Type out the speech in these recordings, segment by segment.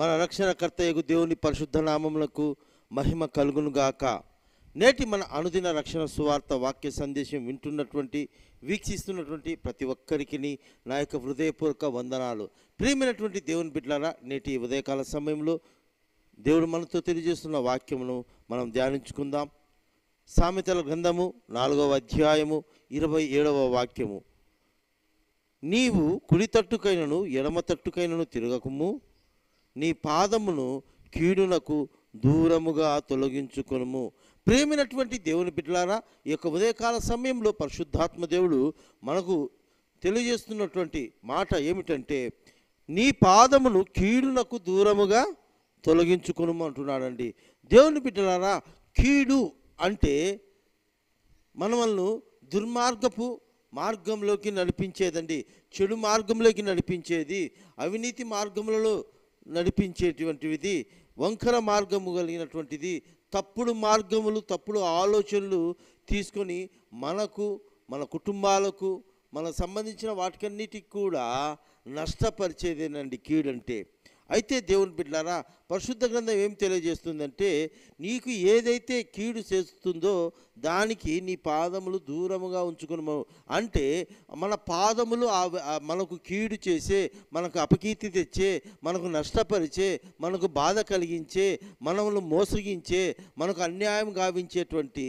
మన యొక్క దేవుని పరిశుద్ధ నామములకు మహిమ కలుగునుగాక నేటి మన అనుదిన రక్షణ సువార్త వాక్య సందేశం వింటున్నటువంటి వీక్షిస్తున్నటువంటి ప్రతి ఒక్కరికి నా యొక్క హృదయపూర్వక వందనాలు ప్రియమైనటువంటి దేవుని బిడ్డలారా నేటి ఉదయకాల సమయంలో దేవుడు మనతో తెలియజేస్తున్న వాక్యమును మనం ధ్యానించుకుందాం సామెతల గ్రంథము నాలుగవ అధ్యాయము ఇరవై ఏడవ వాక్యము నీవు కుడి తట్టుకైనను ఎడమ తట్టుకైనను తిరగకము నీ పాదమును కీడునకు దూరముగా తొలగించుకును ప్రేమినటువంటి దేవుని బిడ్డలారా ఈ యొక్క ఉదయకాల సమయంలో పరిశుద్ధాత్మ దేవుడు మనకు తెలియజేస్తున్నటువంటి మాట ఏమిటంటే నీ పాదమును కీడునకు దూరముగా తొలగించుకును అంటున్నాడండి దేవుని బిడ్డలారా కీడు అంటే మనమల్ను దుర్మార్గపు మార్గంలోకి నడిపించేదండి చెడు మార్గంలోకి నడిపించేది అవినీతి మార్గములలో నడిపించేటువంటిది వంకర మార్గము కలిగినటువంటిది తప్పుడు మార్గములు తప్పుడు ఆలోచనలు తీసుకొని మనకు మన కుటుంబాలకు మన సంబంధించిన వాటికన్నిటికి కూడా నష్టపరిచేదేనండి కీడంటే అయితే దేవుని బిడ్డారా పరిశుద్ధ గ్రంథం ఏం తెలియజేస్తుందంటే నీకు ఏదైతే కీడు చేస్తుందో దానికి నీ పాదములు దూరముగా ఉంచుకుని అంటే మన పాదములు మనకు కీడు చేసే మనకు అపకీర్తి తెచ్చే మనకు నష్టపరిచే మనకు బాధ కలిగించే మనములు మోసగించే మనకు అన్యాయం గావించేటువంటి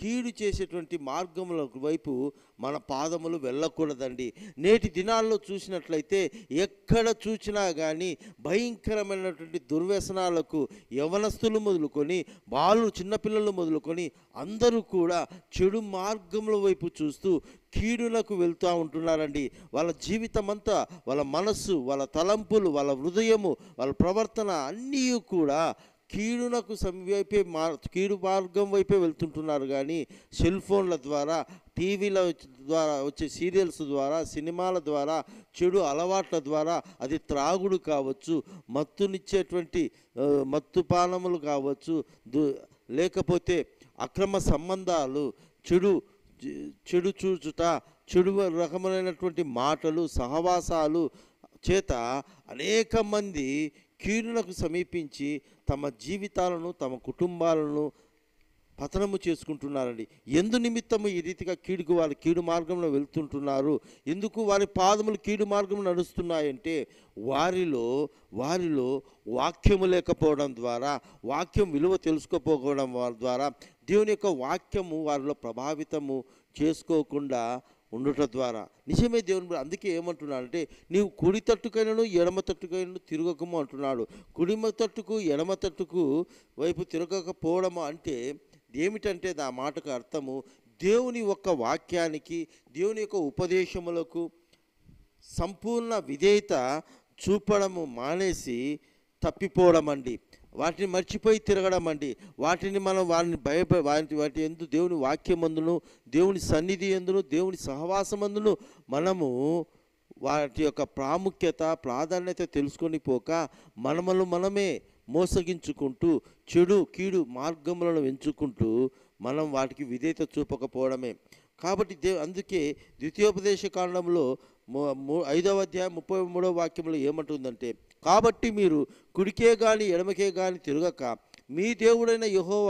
కీడు చేసేటువంటి మార్గముల వైపు మన పాదములు వెళ్ళకూడదండి నేటి దినాల్లో చూసినట్లయితే ఎక్కడ చూసినా కానీ భయంకరమైనటువంటి దుర్వ్యసనాలకు యవనస్తులు మొదలుకొని బాలు చిన్నపిల్లలు మొదలుకొని అందరూ కూడా చెడు మార్గముల వైపు చూస్తూ కీడులకు వెళ్తూ ఉంటున్నారండి వాళ్ళ జీవితం అంతా వాళ్ళ మనస్సు వాళ్ళ తలంపులు వాళ్ళ హృదయము వాళ్ళ ప్రవర్తన అన్నీ కూడా కీడునకు సమీపే మార్ కీడు మార్గం వైపే వెళ్తుంటున్నారు కానీ సెల్ ఫోన్ల ద్వారా టీవీల ద్వారా వచ్చే సీరియల్స్ ద్వారా సినిమాల ద్వారా చెడు అలవాట్ల ద్వారా అది త్రాగుడు కావచ్చు మత్తునిచ్చేటువంటి మత్తు పానములు కావచ్చు లేకపోతే అక్రమ సంబంధాలు చెడు చెడు చూచుట చెడు రకమైనటువంటి మాటలు సహవాసాలు చేత అనేక మంది కీడునకు సమీపించి తమ జీవితాలను తమ కుటుంబాలను పతనము చేసుకుంటున్నారండి ఎందు నిమిత్తము ఈ రీతిగా కీడుకు వారు కీడు మార్గంలో వెళ్తుంటున్నారు ఎందుకు వారి పాదములు కీడు మార్గం నడుస్తున్నాయంటే వారిలో వారిలో వాక్యము లేకపోవడం ద్వారా వాక్యం విలువ తెలుసుకోకపోవడం ద్వారా దేవుని యొక్క వాక్యము వారిలో ప్రభావితము చేసుకోకుండా ఉండటం ద్వారా నిజమే దేవుని అందుకే అంటే నీవు కుడి తట్టుకైనను ఎడమ తట్టుకైనను తిరగకము అంటున్నాడు కుడిమ తట్టుకు ఎడమ తట్టుకు వైపు తిరగకపోవడము అంటే ఏమిటంటే నా మాటకు అర్థము దేవుని యొక్క వాక్యానికి దేవుని యొక్క ఉపదేశములకు సంపూర్ణ విధేయత చూపడము మానేసి తప్పిపోవడం అండి వాటిని మర్చిపోయి తిరగడం అండి వాటిని మనం వారిని భయప వాటి వాటి ఎందు దేవుని వాక్యమందును దేవుని సన్నిధి ఎందును దేవుని సహవాసమందును మనము వాటి యొక్క ప్రాముఖ్యత ప్రాధాన్యత తెలుసుకొని పోక మనమను మనమే మోసగించుకుంటూ చెడు కీడు మార్గములను ఎంచుకుంటూ మనం వాటికి విధేయత చూపకపోవడమే కాబట్టి దే అందుకే ద్వితీయోపదేశ కాండంలో ఐదవ అధ్యాయం ముప్పై మూడవ వాక్యంలో ఏమంటుందంటే కాబట్టి మీరు కుడికే గాని ఎడమకే గాని తిరగక మీ దేవుడైన యహోవ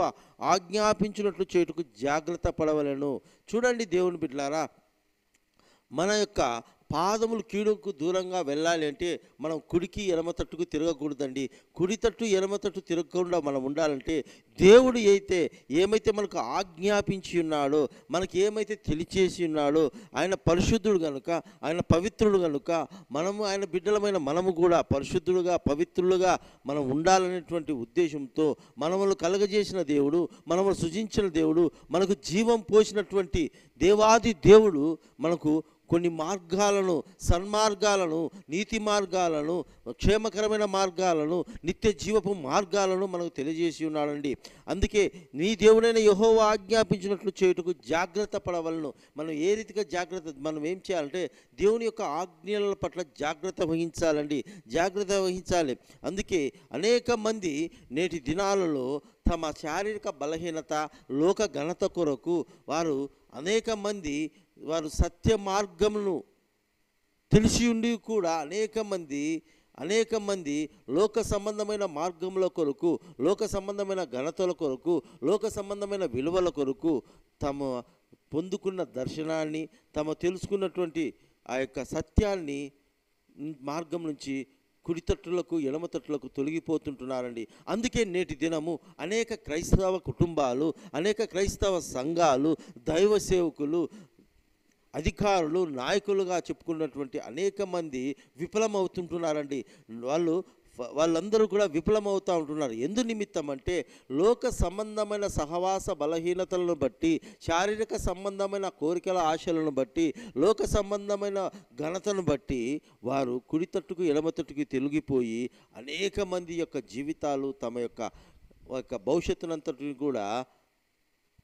ఆజ్ఞాపించినట్లు చేటుకు జాగ్రత్త పడవలను చూడండి దేవుని బిడ్లారా మన యొక్క పాదములు కీడుకు దూరంగా వెళ్ళాలి అంటే మనం కుడికి ఎడమ తట్టుకు తిరగకూడదండి కుడి తట్టు ఎడమ తట్టు తిరగకుండా మనం ఉండాలంటే దేవుడు అయితే ఏమైతే మనకు ఆజ్ఞాపించి ఉన్నాడో మనకి ఏమైతే తెలియచేసి ఉన్నాడో ఆయన పరిశుద్ధుడు కనుక ఆయన పవిత్రుడు కనుక మనము ఆయన బిడ్డలమైన మనము కూడా పరిశుద్ధుడుగా పవిత్రులుగా మనం ఉండాలనేటువంటి ఉద్దేశంతో మనములు కలగజేసిన దేవుడు మనము సృజించిన దేవుడు మనకు జీవం పోసినటువంటి దేవాది దేవుడు మనకు కొన్ని మార్గాలను సన్మార్గాలను నీతి మార్గాలను క్షేమకరమైన మార్గాలను నిత్య జీవపు మార్గాలను మనకు తెలియజేసి ఉన్నాడండి అందుకే నీ దేవుడైన యహో ఆజ్ఞాపించినట్లు చేయుటకు జాగ్రత్త పడవలను మనం ఏ రీతిగా జాగ్రత్త మనం ఏం చేయాలంటే దేవుని యొక్క ఆజ్ఞల పట్ల జాగ్రత్త వహించాలండి జాగ్రత్త వహించాలి అందుకే అనేక మంది నేటి దినాలలో తమ శారీరక బలహీనత లోక ఘనత కొరకు వారు అనేక మంది వారు సత్య మార్గమును తెలిసి ఉండి కూడా అనేక మంది అనేక మంది లోక సంబంధమైన మార్గముల కొరకు లోక సంబంధమైన ఘనతల కొరకు లోక సంబంధమైన విలువల కొరకు తమ పొందుకున్న దర్శనాన్ని తమ తెలుసుకున్నటువంటి ఆ యొక్క సత్యాన్ని మార్గం నుంచి కుడితట్టులకు ఎడమతట్టులకు తొలగిపోతుంటున్నారండి అందుకే నేటి దినము అనేక క్రైస్తవ కుటుంబాలు అనేక క్రైస్తవ సంఘాలు దైవ సేవకులు అధికారులు నాయకులుగా చెప్పుకున్నటువంటి అనేక మంది విఫలమవుతుంటున్నారండి వాళ్ళు వాళ్ళందరూ కూడా విఫలమవుతూ ఉంటున్నారు ఎందు నిమిత్తం అంటే లోక సంబంధమైన సహవాస బలహీనతలను బట్టి శారీరక సంబంధమైన కోరికల ఆశలను బట్టి లోక సంబంధమైన ఘనతను బట్టి వారు కుడితట్టుకు ఎడమతట్టుకు తెలిగిపోయి అనేక మంది యొక్క జీవితాలు తమ యొక్క భవిష్యత్తునంతటిని కూడా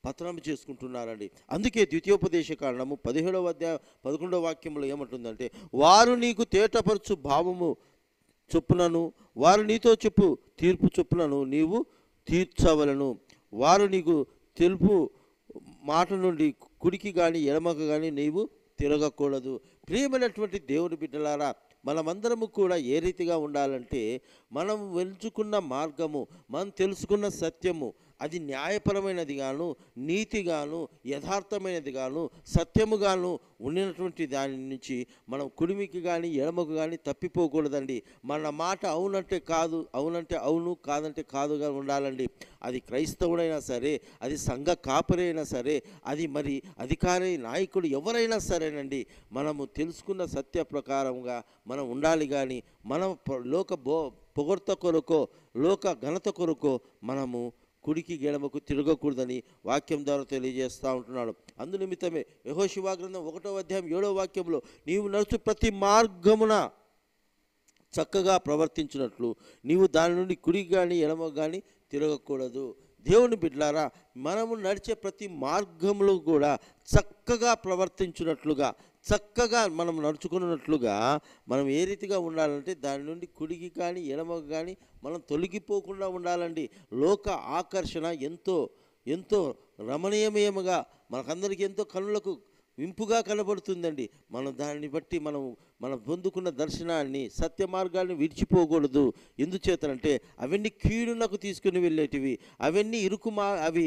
పతనం చేసుకుంటున్నారండి అందుకే ద్వితీయోపదేశ కారణము పదిహేడవ అధ్యాయ పదకొండవ వాక్యంలో ఏమంటుందంటే వారు నీకు తేటపరచు భావము చొప్పునను వారు నీతో చెప్పు తీర్పు చొప్పునను నీవు తీర్చవలను వారు నీకు తెలుపు మాట నుండి కుడికి కానీ ఎడమకు కానీ నీవు తిరగకూడదు ప్రియమైనటువంటి దేవుని బిడ్డలారా మనమందరము కూడా ఏ రీతిగా ఉండాలంటే మనం వెలుచుకున్న మార్గము మనం తెలుసుకున్న సత్యము అది న్యాయపరమైనది గాను నీతిగాను యథార్థమైనది గాను సత్యముగాను ఉండినటువంటి దాని నుంచి మనం కుడిమికి కానీ ఎడమకు కానీ తప్పిపోకూడదండి మన మాట అవునంటే కాదు అవునంటే అవును కాదంటే కాదుగా ఉండాలండి అది క్రైస్తవుడైనా సరే అది సంఘ కాపరి సరే అది మరి అధికారి నాయకుడు ఎవరైనా సరేనండి మనము తెలుసుకున్న సత్య ప్రకారంగా మనం ఉండాలి కానీ మనం లోక పొగడ్త కొరకో లోక ఘనత కొరకో మనము కుడికి గెడమకు తిరగకూడదని వాక్యం ద్వారా తెలియజేస్తూ ఉంటున్నాడు అందునిమిత్తమే యహో శివాగ్రంథం ఒకటో అధ్యాయం ఏడో వాక్యంలో నీవు నడుచు ప్రతి మార్గమున చక్కగా ప్రవర్తించినట్లు నీవు దాని నుండి కుడికి కానీ ఎడమ కానీ తిరగకూడదు దేవుని బిడ్లారా మనము నడిచే ప్రతి మార్గంలో కూడా చక్కగా ప్రవర్తించినట్లుగా చక్కగా మనం నడుచుకున్నట్లుగా మనం ఏ రీతిగా ఉండాలంటే దాని నుండి కుడికి కానీ ఎడమకు కానీ మనం తొలగిపోకుండా ఉండాలండి లోక ఆకర్షణ ఎంతో ఎంతో రమణీయమయముగా మనకందరికీ ఎంతో కనులకు ఇంపుగా కనబడుతుందండి మనం దాన్ని బట్టి మనం మనం పొందుకున్న దర్శనాన్ని సత్య మార్గాన్ని విడిచిపోకూడదు ఎందుచేతనంటే అవన్నీ కీడునకు తీసుకుని వెళ్ళేటివి అవన్నీ ఇరుకు మా అవి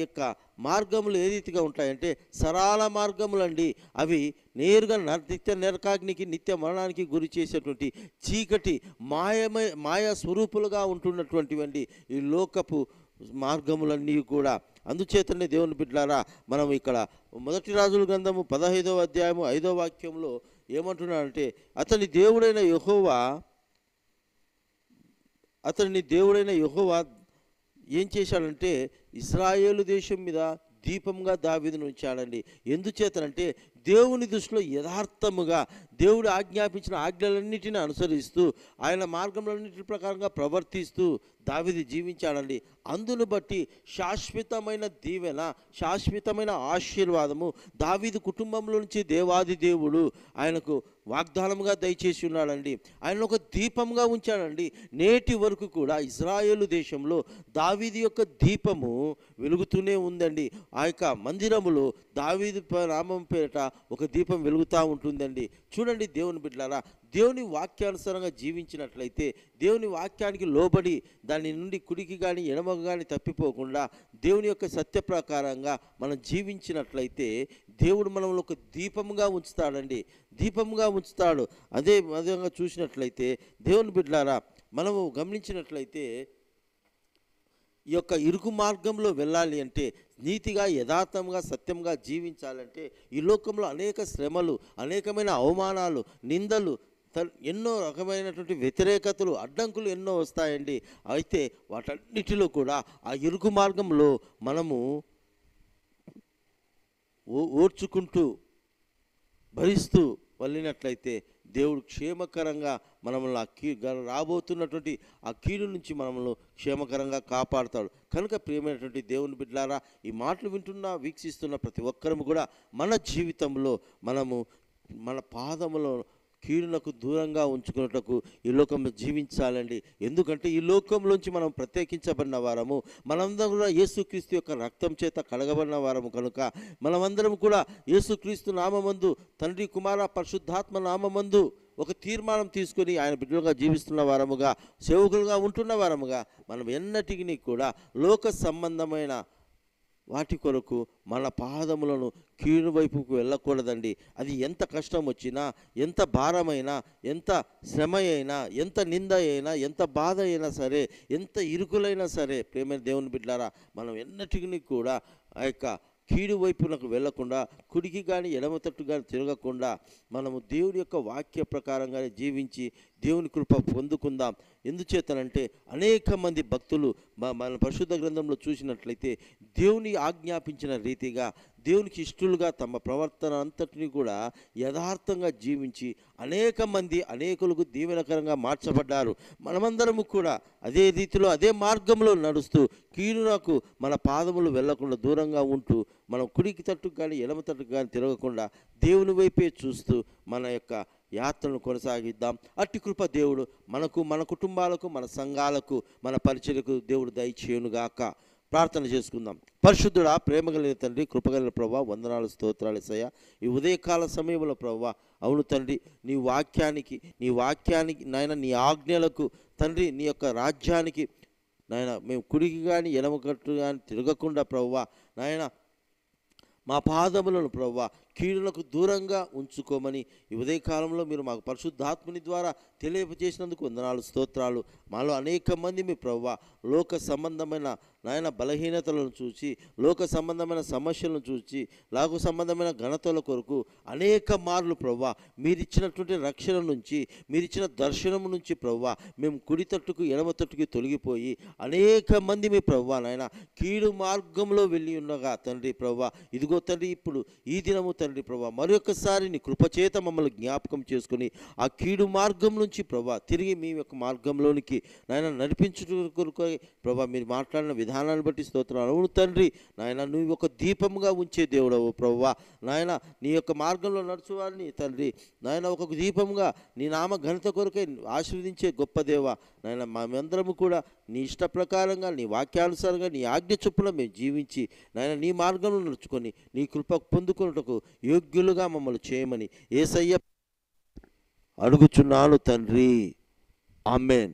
యొక్క మార్గములు ఏ రీతిగా ఉంటాయంటే సరళ మార్గములండి అవి నేరుగా నిత్య నరకాగ్నికి నిత్య మరణానికి గురి చేసేటువంటి చీకటి మాయమై మాయా స్వరూపులుగా ఉంటున్నటువంటివండి ఈ లోకపు మార్గములన్నీ కూడా అందుచేతనే దేవుని బిడ్డారా మనం ఇక్కడ మొదటి రాజుల గ్రంథము పదహైదవ అధ్యాయము ఐదవ వాక్యంలో ఏమంటున్నాడంటే అతని దేవుడైన యహోవా అతని దేవుడైన యహోవా ఏం చేశాడంటే ఇస్రాయేలు దేశం మీద దీపంగా దావిదను ఉంచాడండి ఎందుచేతనంటే దేవుని దృష్టిలో యథార్థముగా దేవుడు ఆజ్ఞాపించిన ఆజ్ఞలన్నింటినీ అనుసరిస్తూ ఆయన మార్గంలన్నిటి ప్రకారంగా ప్రవర్తిస్తూ దావిది జీవించాడండి అందును బట్టి శాశ్వతమైన దీవెన శాశ్వతమైన ఆశీర్వాదము దావిది కుటుంబంలో నుంచి దేవాది దేవుడు ఆయనకు వాగ్దానముగా దయచేసి ఉన్నాడండి ఆయన ఒక దీపంగా ఉంచాడండి నేటి వరకు కూడా ఇజ్రాయేలు దేశంలో దావీది యొక్క దీపము వెలుగుతూనే ఉందండి ఆ యొక్క మందిరములో దావీది నామం పేరిట ఒక దీపం వెలుగుతూ ఉంటుందండి చూడండి దేవుని బిడ్డలారా దేవుని వాక్యానుసారంగా జీవించినట్లయితే దేవుని వాక్యానికి లోబడి దాని నుండి కుడికి కానీ ఎడమ కానీ తప్పిపోకుండా దేవుని యొక్క సత్య ప్రకారంగా మనం జీవించినట్లయితే దేవుడు మనల్ని ఒక దీపముగా ఉంచుతాడండి దీపముగా ఉంచుతాడు అదే విధంగా చూసినట్లయితే దేవుని బిడ్డలారా మనము గమనించినట్లయితే ఈ యొక్క ఇరుకు మార్గంలో వెళ్ళాలి అంటే నీతిగా యథార్థంగా సత్యంగా జీవించాలంటే ఈ లోకంలో అనేక శ్రమలు అనేకమైన అవమానాలు నిందలు ఎన్నో రకమైనటువంటి వ్యతిరేకతలు అడ్డంకులు ఎన్నో వస్తాయండి అయితే వాటన్నిటిలో కూడా ఆ ఇరుకు మార్గంలో మనము ఓ ఓర్చుకుంటూ భరిస్తూ వెళ్ళినట్లయితే దేవుడు క్షేమకరంగా మనమల్ని ఆ కీ రాబోతున్నటువంటి ఆ కీడు నుంచి మనమల్ని క్షేమకరంగా కాపాడుతాడు కనుక ప్రియమైనటువంటి దేవుని బిడ్డారా ఈ మాటలు వింటున్నా వీక్షిస్తున్న ప్రతి ఒక్కరము కూడా మన జీవితంలో మనము మన పాదములో కీడునకు దూరంగా ఉంచుకున్నటకు ఈ లోకంలో జీవించాలండి ఎందుకంటే ఈ లోకంలోంచి మనం ప్రత్యేకించబడిన వారము మనందరం కూడా యేసుక్రీస్తు యొక్క రక్తం చేత కడగబడిన వారము కనుక మనమందరం కూడా యేసుక్రీస్తు నామందు తండ్రి కుమార పరిశుద్ధాత్మ నామందు ఒక తీర్మానం తీసుకుని ఆయన బిడ్డలుగా జీవిస్తున్న వారముగా సేవకులుగా ఉంటున్న వారముగా మనం ఎన్నటికీ కూడా లోక సంబంధమైన వాటి కొరకు మన పాదములను కీడు వైపుకు వెళ్ళకూడదండి అది ఎంత కష్టం వచ్చినా ఎంత భారమైనా ఎంత శ్రమ అయినా ఎంత నింద అయినా ఎంత బాధ అయినా సరే ఎంత ఇరుకులైనా సరే ప్రేమ దేవుని బిడ్డారా మనం ఎన్నటికీ కూడా ఆ యొక్క కీడు వైపునకు వెళ్లకుండా కుడికి కానీ ఎడమ తట్టు కానీ తిరగకుండా మనము దేవుడి యొక్క వాక్య ప్రకారంగానే జీవించి దేవుని కృప పొందుకుందాం ఎందుచేతనంటే అనేక మంది భక్తులు మన పరిశుద్ధ గ్రంథంలో చూసినట్లయితే దేవుని ఆజ్ఞాపించిన రీతిగా దేవునికి ఇష్టలుగా తమ ప్రవర్తన అంతటిని కూడా యథార్థంగా జీవించి అనేక మంది అనేకులకు దీవెనకరంగా మార్చబడ్డారు మనమందరము కూడా అదే రీతిలో అదే మార్గంలో నడుస్తూ కీడునకు మన పాదములు వెళ్లకుండా దూరంగా ఉంటూ మనం కుడికి తట్టుకు కానీ ఎడమ తట్టుకు కానీ తిరగకుండా దేవుని వైపే చూస్తూ మన యొక్క యాత్రను కొనసాగిద్దాం అట్టి కృప దేవుడు మనకు మన కుటుంబాలకు మన సంఘాలకు మన పరిచయకు దేవుడు దయచేయునుగాక ప్రార్థన చేసుకుందాం పరిశుద్ధుడా ప్రేమ కలిగిన తండ్రి కృపగలిన ప్రభా వందనాలు స్తోత్రాలు సయ ఈ ఉదయకాల సమయంలో ప్రభా అవును తండ్రి నీ వాక్యానికి నీ వాక్యానికి నాయన నీ ఆజ్ఞలకు తండ్రి నీ యొక్క రాజ్యానికి నాయన మేము కుడికి కానీ ఎనమగట్టు కానీ తిరగకుండా ప్రవ్వా నాయన మా పాదములను ప్రవ్వా కీడులకు దూరంగా ఉంచుకోమని ఈ ఉదయకాలంలో మీరు మాకు పరిశుద్ధాత్మని ద్వారా తెలియపజేసినందుకు వందనాలు స్తోత్రాలు మాలో అనేక మంది మీ ప్రవ్వ లోక సంబంధమైన నాయన బలహీనతలను చూచి లోక సంబంధమైన సమస్యలను చూచి లాగు సంబంధమైన ఘనతల కొరకు అనేక మార్లు ప్రవ్వ మీరిచ్చినటువంటి రక్షణ నుంచి మీరిచ్చిన దర్శనం నుంచి ప్రవ్వ మేము కుడి తట్టుకు ఎడమ తట్టుకు తొలగిపోయి అనేక మంది మీ ప్రవ్వ నాయన కీడు మార్గంలో వెళ్ళి ఉండగా తండ్రి ప్రవ్వ ఇదిగో తండ్రి ఇప్పుడు ఈ దినము తండ్రి ప్రభా మరొకసారి నీ కృపచేత మమ్మల్ని జ్ఞాపకం చేసుకుని ఆ కీడు మార్గం నుంచి ప్రభా తిరిగి మీ యొక్క మార్గంలోనికి నాయన నడిపించుకు ప్రభా మీరు మాట్లాడిన విధానాన్ని బట్టి స్తోత్రాలు అవును తండ్రి నాయన నువ్వు ఒక దీపంగా ఉంచే దేవుడవు ప్రభా నాయన నీ యొక్క మార్గంలో నడుచువారిని తండ్రి నాయన ఒక దీపంగా నీ నామ ఘనత కొరకే ఆశీర్వదించే గొప్ప దేవ నాయన మేమందరము కూడా నీ ఇష్ట ప్రకారంగా నీ వాక్యానుసారంగా నీ ఆజ్ఞ చొప్పున మేము జీవించి నాయన నీ మార్గంలో నడుచుకొని నీ కృప పొందుకున్నటకు యోగ్యులుగా మమ్మల్ని చేయమని ఏసయ్య అడుగుచున్నాను తండ్రి ఆమెన్